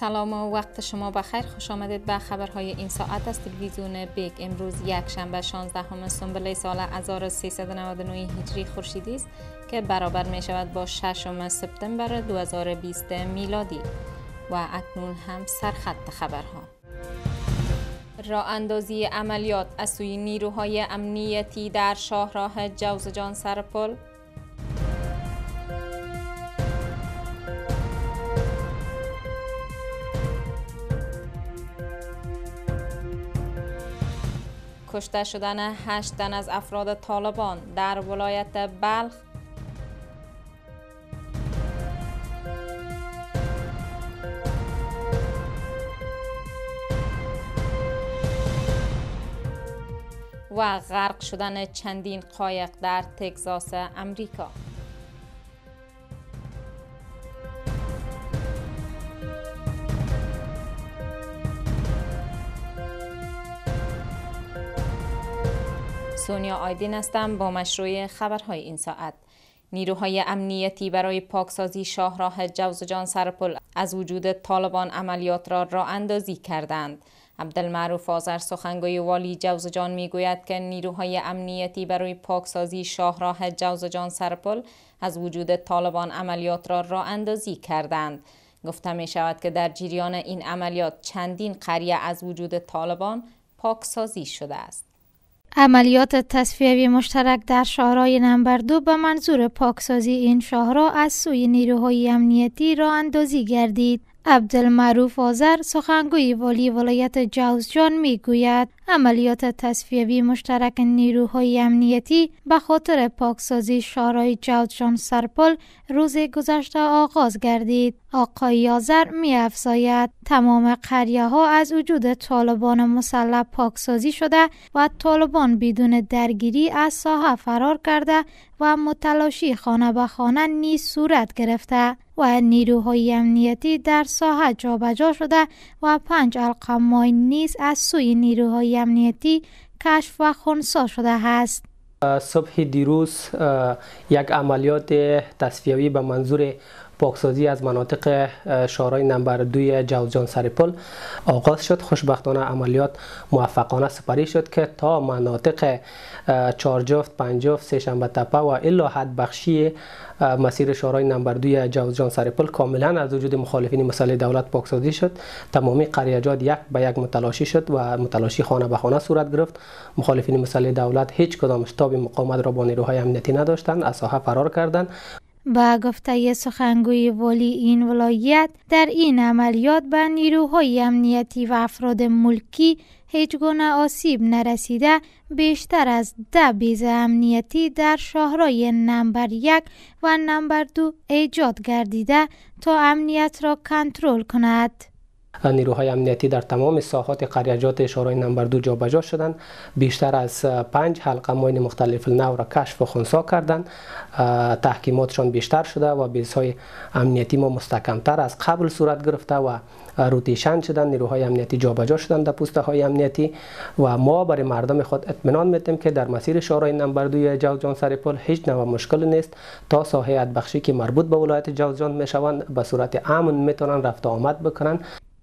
سلام و وقت شما بخیر خوش آمدید به خبرهای این ساعت از تلویزیون بیگ امروز یک شنبه 16 همه سنبله سال 1399 هجری خورشیدی است که برابر می شود با 6 سپتامبر 2020 میلادی و اکنون هم سرخط خبرها را اندازی عملیات از سوی نیروهای امنیتی در شاهراه جوزجان سرپل کشته شدن هشت تن از افراد طالبان در ولایت بلخ و غرق شدن چندین قایق در تگزاس امریکا سونیا آیدین هستم با مشروع خبرهای این ساعت نیروهای امنیتی برای پاکسازی شاهراه جوزجان سرپل از وجود طالبان عملیات را را اندازی کردند عبدالمعروف آزر سخنگوی والی جوزجان می گوید که نیروهای امنیتی برای پاکسازی شاهراه جوزجان سرپل از وجود طالبان عملیات را را اندازی کردند گفته می شود که در جریان این عملیات چندین قریه از وجود طالبان پاکسازی شده است عملیات تصفیه مشترک در شهرهای نمبر دو به منظور پاکسازی این شهرها از سوی نیروهای امنیتی را اندازی گردید. عبدالمعروف آذر سخنگوی والی ولایت جوزجان می گوید عملیات تصفیوی مشترک نیروهای امنیتی به خاطر پاکسازی شارای جودشان سرپل روز گذشته آغاز گردید. آقای یازر می افزاید تمام قریه ها از وجود طالبان مسلح پاکسازی شده و طالبان بدون درگیری از ساحه فرار کرده و متلاشی خانه به خانه نیز صورت گرفته. و نیروهای امنیتی در ساحه جابجا شده و پنج القمای نیز از سوی نیروهای امنیتی کشف و خونسا شده است. صبح دیروز یک عملیات تصفیهوی به منظور پاکسازی از مناطق شارای نمبر دوی جوزجان سریپل آغاز شد خوشبختانه عملیات موفقانه سپری شد که تا مناطق چارجفت پنجفت سهشنبه تپه و الا حد بخشی مسیر شورای نمبر دوی جوزجان سرپل کاملا از وجود مخالفین مسئله دولت پاکسازی شد تمامی قریجات یک به یک متلاشی شد و متلاشی خانه به خانه صورت گرفت مخالفین مسئله دولت هیچ کدام شتاب مقاومت را با نیروهای امنیتی نداشتند از ساحه فرار کردند با گفته سخنگوی والی این ولایت در این عملیات به نیروهای امنیتی و افراد ملکی هیچ گونه آسیب نرسیده بیشتر از ده بیز امنیتی در شهرهای نمبر یک و نمبر دو ایجاد گردیده تا امنیت را کنترل کند. نیروهای امنیتی در تمام ساحات قریجات شورای نمبر دو جابجا شدند بیشتر از پنج حلقه ماین مختلف نو را کشف و خونسا کردند تحکیماتشان بیشتر شده و بیسهای امنیتی ما مستکمتر از قبل صورت گرفته و روتیشن شدند نیروهای امنیتی جابجا شدن در پوسته های امنیتی و ما برای مردم خود اطمینان میدیم که در مسیر شورای نمبر 2 جوزجان سرپل هیچ نوع مشکل نیست تا ساحه بخشی که مربوط به ولایت جوزجان میشوند به صورت امن میتونن رفت آمد بکنن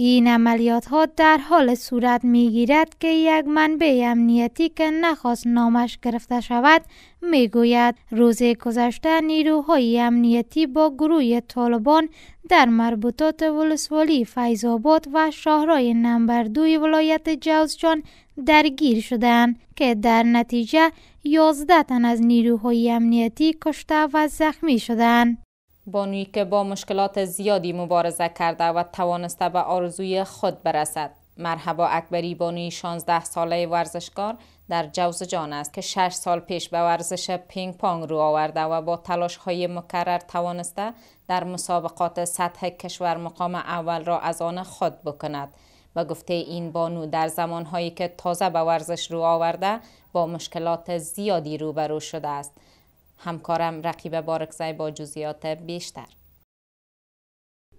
این عملیات ها در حال صورت می گیرد که یک منبع امنیتی که نخواست نامش گرفته شود می گوید روز گذشته نیروهای امنیتی با گروه طالبان در مربوطات ولسوالی فیضآباد و شهرهای نمبر دوی ولایت جوزجان درگیر شدند که در نتیجه یازده تن از نیروهای امنیتی کشته و زخمی شدند. بانوی که با مشکلات زیادی مبارزه کرده و توانسته به آرزوی خود برسد. مرحبا اکبری بانوی 16 ساله ورزشکار در جوزجان است که 6 سال پیش به ورزش پینگ پانگ رو آورده و با تلاش های مکرر توانسته در مسابقات سطح کشور مقام اول را از آن خود بکند. و گفته این بانو در زمانهایی که تازه به ورزش رو آورده با مشکلات زیادی روبرو شده است. همکارم رقیب بارکزای با جزیات بیشتر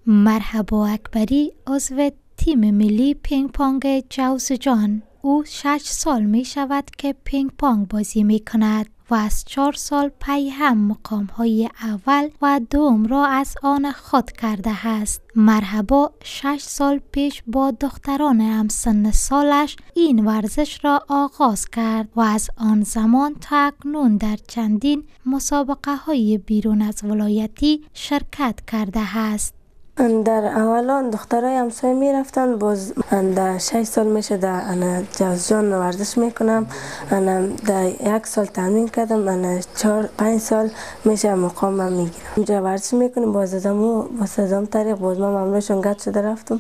مرحبا اکبری عضو تیم ملی پینگ پانگ جوز جان او شش سال می شود که پینگ پانگ بازی می کند و از چهار سال پی هم مقام های اول و دوم را از آن خود کرده است. مرحبا شش سال پیش با دختران همسن سالش این ورزش را آغاز کرد و از آن زمان تا اکنون در چندین مسابقه های بیرون از ولایتی شرکت کرده است. در اولان دخترای همسایه می رفتن باز در 6 سال میشه در جوزجان جان ورزش میکنم در یک سال تمرین کردم من 4 پنج سال میشه مقام من میگیرم اونجا ورزش میکنم باز دادم باز طریق باز من ممنوعشون گد شده رفتم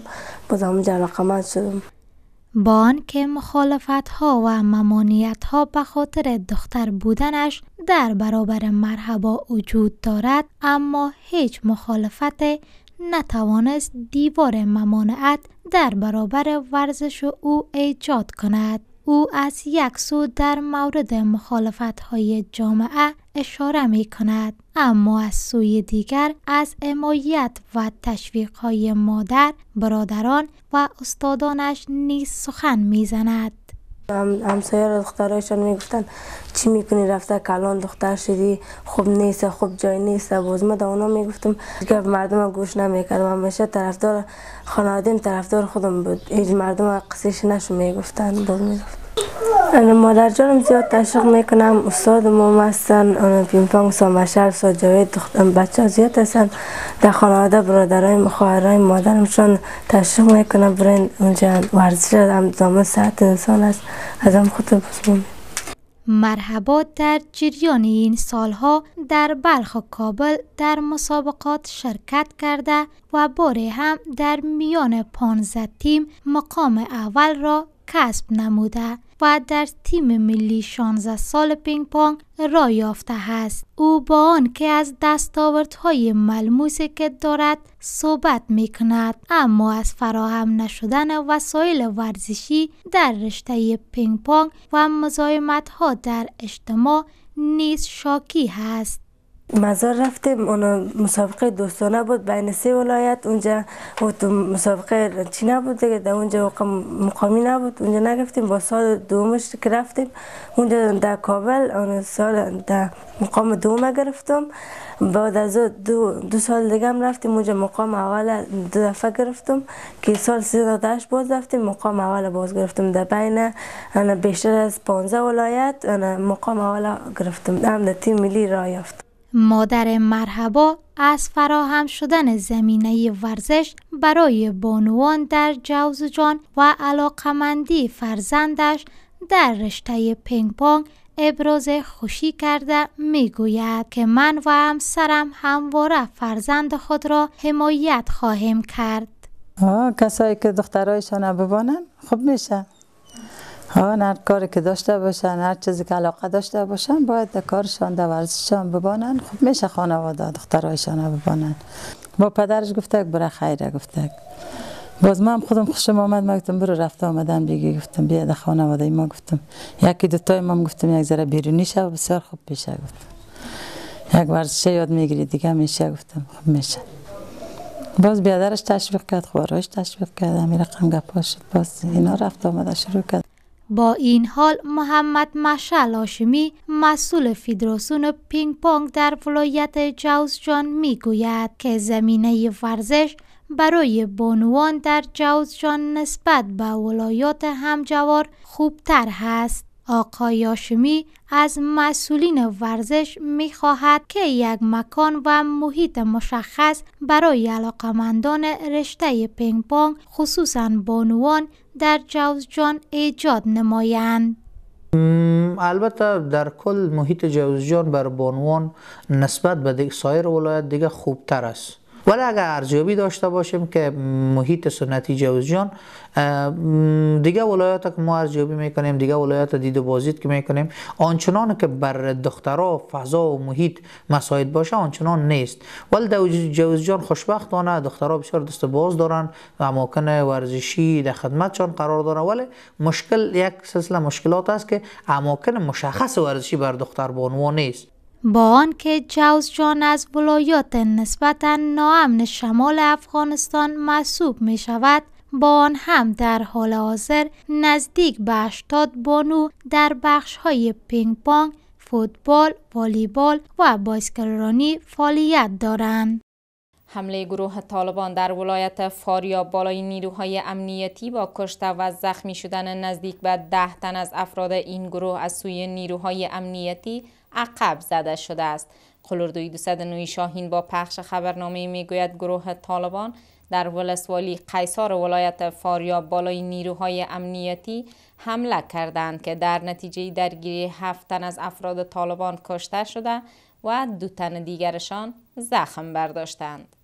باز همونجا من شدم با آنکه مخالفت ها و ممانیت ها به خاطر دختر بودنش در برابر مرحبا وجود دارد اما هیچ مخالفت نتوانست دیوار ممانعت در برابر ورزش او ایجاد کند. او از یک سو در مورد مخالفت های جامعه اشاره می کند اما از سوی دیگر از امایت و تشویق های مادر، برادران و استادانش نیز سخن می زند. همسایه دخترایشان میگفتن چی میکنی رفته کلان دختر شدی خوب نیست خوب جای نیست باز ما اونا میگفتم که مردم گوش نمیکردم همیشه طرفدار خانوادیم طرفدار خودم بود هیچ مردم قصیش نشو میگفتن باز میگفت مادر جانم زیاد تشویق میکنم استاد ما هستن پیمپانگ سامشر ساجاوی بچه زیاد هستن در خانواده برادرای مخواهرای مادرمشان تشویق میکنم برین اونجا ورزش هم زمان ساعت انسان است از هم خود بسمومید مرحبا در جریان این سالها در بلخ و کابل در مسابقات شرکت کرده و باره هم در میان پانزده تیم مقام اول را کسب نموده و در تیم ملی 16 سال پینگ پانگ را یافته است. او با آن که از دستاوردهای ملموسی که دارد صحبت می کند اما از فراهم نشدن وسایل ورزشی در رشته پینگ پانگ و مزایمت ها در اجتماع نیز شاکی هست. مزار رفتیم اون مسابقه دوستانه بود بین سه ولایت اونجا تو مسابقه چی نبود دیگه در اونجا مقامی نبود اونجا نگفتیم با سال دومش که رفتیم اونجا در کابل اون سال در مقام دوم گرفتم بعد از دو, دو سال دیگه هم رفتیم اونجا مقام اول دو دفعه گرفتم که سال 38 باز رفتیم مقام اول باز گرفتم در بین بیشتر از 15 ولایت مقام اول گرفتم هم در تیم ملی را یافت مادر مرحبا از فراهم شدن زمینه ورزش برای بانوان در جان و علاقمندی فرزندش در رشته پینگ پانگ ابراز خوشی کرده می گوید که من و همسرم همواره فرزند خود را حمایت خواهیم کرد. کسایی که دخترایشان ببانن خوب میشه. آن هر کاری که داشته باشن هر چیزی که علاقه داشته باشن باید در کارشان در ورزشان ببانن خب میشه خانواده دخترایشان ببانند. با پدرش گفته برای خیره گفته باز من خودم خوشم آمد من گفتم برو رفته آمدن بگی گفتم بیا در خانواده ما گفتم یکی دوتای ما گفتم یک ذره بیرونی شو بسیار خوب میشه گفتم یک ورزشه یاد میگیری دیگه میشه گفتم خب میشه باز بیادرش تشویق کرد خوارش تشویق کرد همین رقم گپا باز اینا رفت آمده شروع کرد با این حال محمد مشل هاشمی مسئول فدراسیون پینگ پونگ در ولایت جوزجان میگوید که زمینه ورزش برای بانوان در جوزجان نسبت به ولایات همجوار خوبتر هست. آقای آشمی از مسئولین ورزش می خواهد که یک مکان و محیط مشخص برای علاقمندان رشته پینگ پونگ خصوصا بانوان در جوزجان ایجاد نمایند البته در کل محیط جوزجان بر بانوان نسبت به سایر ولایت دیگه خوبتر است ولی اگر ارزیابی داشته باشیم که محیط سنتی جوزجان دیگه ولایات که ما ارزیابی میکنیم دیگه ولایات دید و بازدید که میکنیم آنچنان که بر دخترها فضا و محیط مساعد باشه آنچنان نیست ولی در خوشبخت خوشبختانه دخترها بسیار دست باز دارن و اماکن ورزشی در خدمتشان قرار داره ولی مشکل یک سلسله مشکلات است که اماکن مشخص ورزشی بر دختر بانوان نیست با آنکه جوز جان از ولایات نسبتا ناامن شمال افغانستان محسوب می شود با آن هم در حال حاضر نزدیک به 80 بانو در بخش های پینگ پانگ، فوتبال، والیبال و بایسکلرانی فعالیت دارند. حمله گروه طالبان در ولایت فاریاب بالای نیروهای امنیتی با کشته و زخمی شدن نزدیک به ده تن از افراد این گروه از سوی نیروهای امنیتی عقب زده شده است. قلردوی 209 شاهین با پخش خبرنامه میگوید گروه طالبان در ولسوالی قیصار ولایت فاریاب بالای نیروهای امنیتی حمله کردند که در نتیجه درگیری هفت تن از افراد طالبان کشته شده و دو تن دیگرشان زخم برداشتند.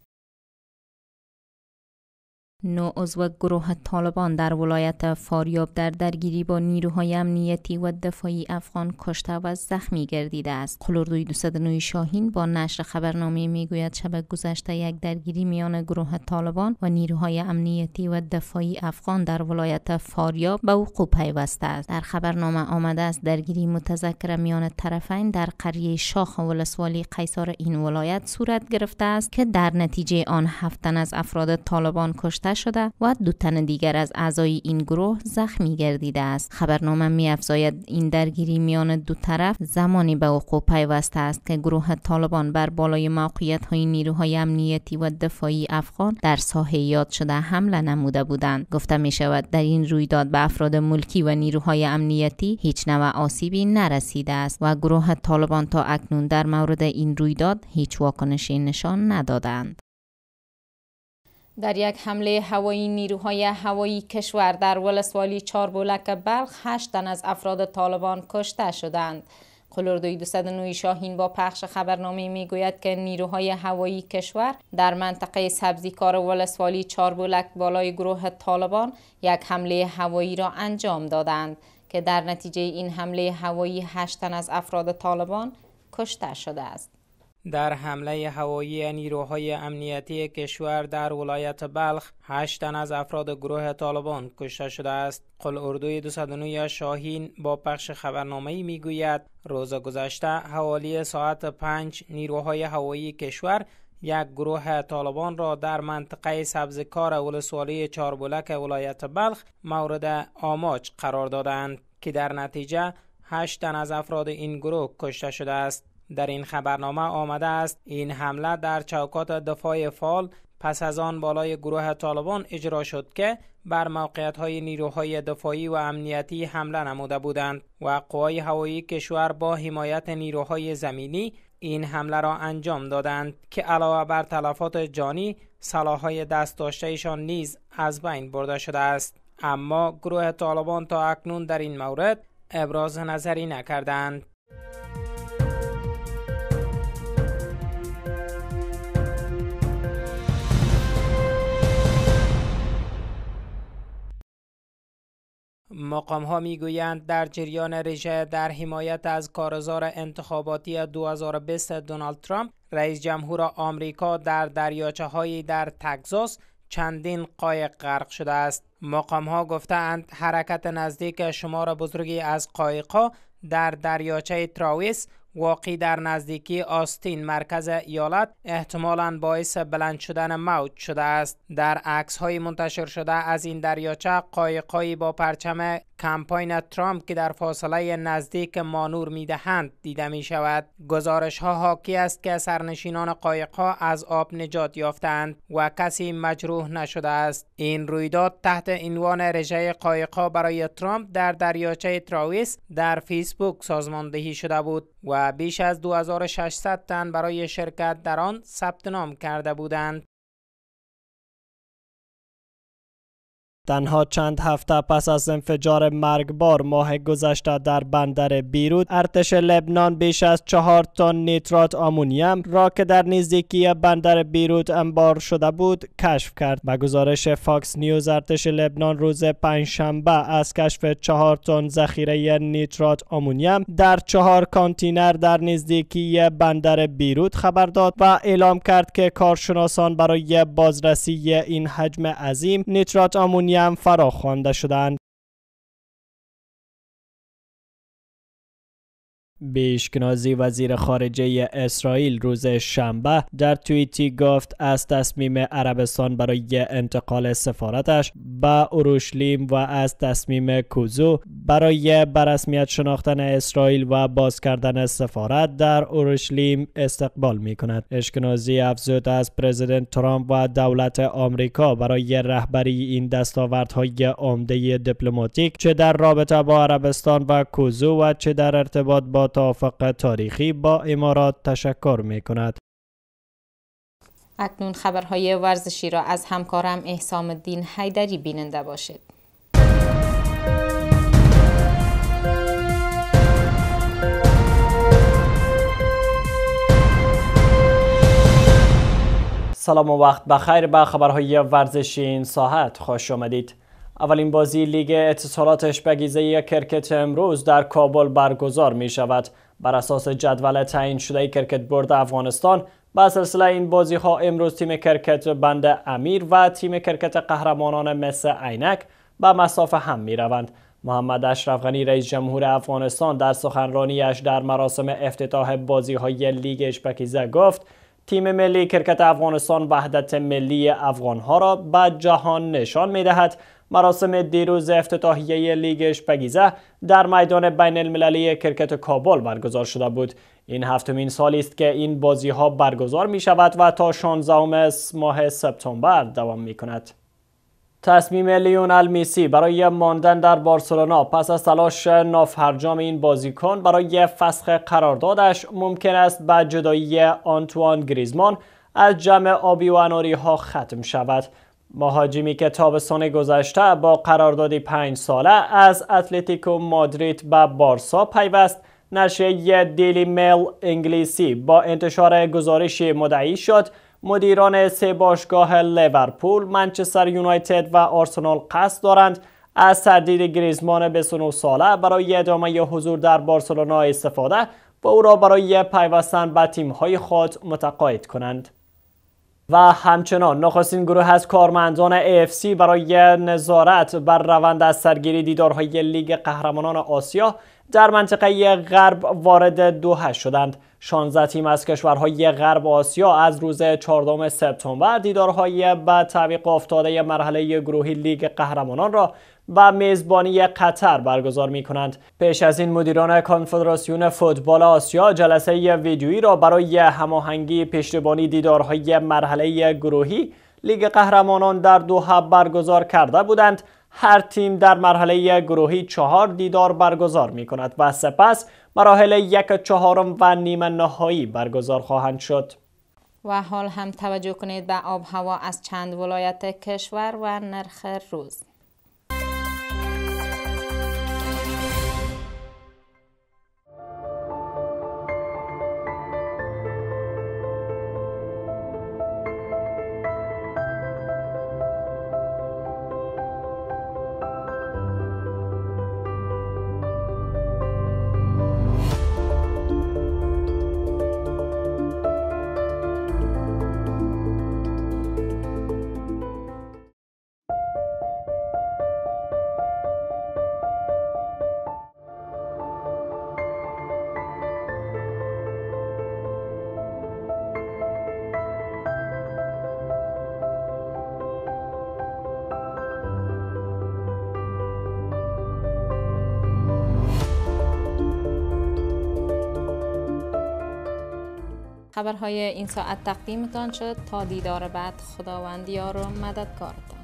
نو عضو گروه طالبان در ولایت فاریاب در درگیری با نیروهای امنیتی و دفاعی افغان کشته و زخمی گردیده است قلردوی 209 شاهین با نشر خبرنامه میگوید شب گذشته یک درگیری میان گروه طالبان و نیروهای امنیتی و دفاعی افغان در ولایت فاریاب به وقوع پیوسته است در خبرنامه آمده است درگیری متذکر میان طرفین در قریه شاخ ولسوالی قیصار این ولایت صورت گرفته است که در نتیجه آن هفتن از افراد طالبان کشته شده و دو تن دیگر از اعضای این گروه زخمی گردیده است خبرنامه افزاید این درگیری میان دو طرف زمانی به وقوع پیوسته است که گروه طالبان بر بالای موقعیت های نیروهای امنیتی و دفاعی افغان در ساحه یاد شده حمله نموده بودند گفته می شود در این رویداد به افراد ملکی و نیروهای امنیتی هیچ نوع آسیبی نرسیده است و گروه طالبان تا اکنون در مورد این رویداد هیچ واکنشی نشان ندادند در یک حمله هوایی نیروهای هوایی کشور در ولسوالی چاربولک بلخ هشت تن از افراد طالبان کشته شدند. دوستد 209 شاهین با پخش خبرنامه میگوید که نیروهای هوایی کشور در منطقه سبزیکار ولسوالی چاربولک بالای گروه طالبان یک حمله هوایی را انجام دادند که در نتیجه این حمله هوایی 8 تن از افراد طالبان کشته شده است. در حمله هوایی نیروهای امنیتی کشور در ولایت بلخ 8 تن از افراد گروه طالبان کشته شده است. قل اردوی 209 شاهین با پخش خبرنامه می گوید روز گذشته حوالی ساعت 5 نیروهای هوایی کشور یک گروه طالبان را در منطقه سبزکار ولسوالی چاربولک ولایت بلخ مورد آماج قرار دادند که در نتیجه 8 تن از افراد این گروه کشته شده است. در این خبرنامه آمده است این حمله در چوکات دفاع فال پس از آن بالای گروه طالبان اجرا شد که بر موقعیت های نیروهای دفاعی و امنیتی حمله نموده بودند و قوای هوایی کشور با حمایت نیروهای زمینی این حمله را انجام دادند که علاوه بر تلفات جانی سلاحهای دست داشتهشان نیز از بین برده شده است اما گروه طالبان تا اکنون در این مورد ابراز نظری نکردند مقام ها می گویند در جریان رژه در حمایت از کارزار انتخاباتی 2020 دونالد ترامپ رئیس جمهور آمریکا در دریاچه های در تگزاس چندین قایق غرق شده است مقام ها گفتند حرکت نزدیک شمار بزرگی از ها در دریاچه تراویس واقعی در نزدیکی آستین مرکز ایالت احتمالاً باعث بلند شدن موج شده است در عکس های منتشر شده از این دریاچه قایقهایی با پرچم کمپاین ترامپ که در فاصله نزدیک مانور می دهند دیده می شود. گزارش ها حاکی است که سرنشینان قایق ها از آب نجات یافتند و کسی مجروح نشده است. این رویداد تحت عنوان رژه قایق ها برای ترامپ در دریاچه تراویس در فیسبوک سازماندهی شده بود و بیش از 2600 تن برای شرکت در آن ثبت نام کرده بودند. تنها چند هفته پس از انفجار مرگبار ماه گذشته در بندر بیروت ارتش لبنان بیش از چهار تن نیترات آمونیم را که در نزدیکی بندر بیروت انبار شده بود کشف کرد به گزارش فاکس نیوز ارتش لبنان روز پنجشنبه از کشف چهار تن ذخیره نیترات آمونیم در چهار کانتینر در نزدیکی بندر بیروت خبر داد و اعلام کرد که کارشناسان برای بازرسی این حجم عظیم نیترات آمونیم هم خوانده شدند بیشکنازی وزیر خارجه اسرائیل روز شنبه در توییتی گفت از تصمیم عربستان برای انتقال سفارتش به اورشلیم و از تصمیم کوزو برای برسمیت شناختن اسرائیل و باز کردن سفارت در اورشلیم استقبال می کند. اشکنازی افزود از پرزیدنت ترامپ و دولت آمریکا برای رهبری این دستاوردهای عمده دیپلماتیک چه در رابطه با عربستان و کوزو و چه در ارتباط با توافق تاریخی با امارات تشکر می کند. اکنون خبرهای ورزشی را از همکارم احسام الدین حیدری بیننده باشید. سلام و وقت بخیر به خبرهای ورزشی این ساعت خوش آمدید. اولین بازی لیگ اتصالات اشبگیزه کرکت امروز در کابل برگزار می شود. بر اساس جدول تعیین شده کرکت برد افغانستان با سلسله این بازی ها امروز تیم کرکت بند امیر و تیم کرکت قهرمانان مثل عینک به مسافه هم می روند. محمد اشرف غنی رئیس جمهور افغانستان در سخنرانیش در مراسم افتتاح بازی های لیگ اشبکیزه گفت تیم ملی کرکت افغانستان وحدت ملی افغان ها را به جهان نشان می مراسم دیروز افتتاحیه لیگ اشپگیزه در میدان بین المللی کرکت کابل برگزار شده بود این هفتمین سالی است که این بازی ها برگزار می شود و تا 16 ماه سپتامبر دوام می کند تصمیم لیونل میسی برای ماندن در بارسلونا پس از تلاش نافرجام این بازیکن برای فسخ قراردادش ممکن است به جدایی آنتوان گریزمان از جمع آبی و ها ختم شود مهاجمی که تابستان گذشته با قراردادی پنج ساله از اتلتیکو مادرید به بارسا پیوست نشریه دیلی میل انگلیسی با انتشار گزارش مدعی شد مدیران سه باشگاه لیورپول، منچستر یونایتد و آرسنال قصد دارند از تردید گریزمان 29 ساله برای ادامه حضور در بارسلونا استفاده و او را برای پیوستن به تیم‌های خود متقاعد کنند. و همچنان نخستین گروه از کارمندان AFC برای نظارت بر روند از سرگیری دیدارهای لیگ قهرمانان آسیا در منطقه غرب وارد دوحه شدند 16 تیم از کشورهای غرب آسیا از روز 14 سپتامبر دیدارهای به تعویق افتاده مرحله گروهی لیگ قهرمانان را و میزبانی قطر برگزار می کنند. پیش از این مدیران کنفدراسیون فوتبال آسیا جلسه ویدیویی را برای هماهنگی پشتیبانی دیدارهای مرحله گروهی لیگ قهرمانان در دوحه برگزار کرده بودند هر تیم در مرحله گروهی چهار دیدار برگزار می کند و سپس مراحل یک چهارم و نیمه نهایی برگزار خواهند شد. و حال هم توجه کنید به آب هوا از چند ولایت کشور و نرخ روز. خبرهای این ساعت تقدیمتان شد تا دیدار بعد خداوند یار و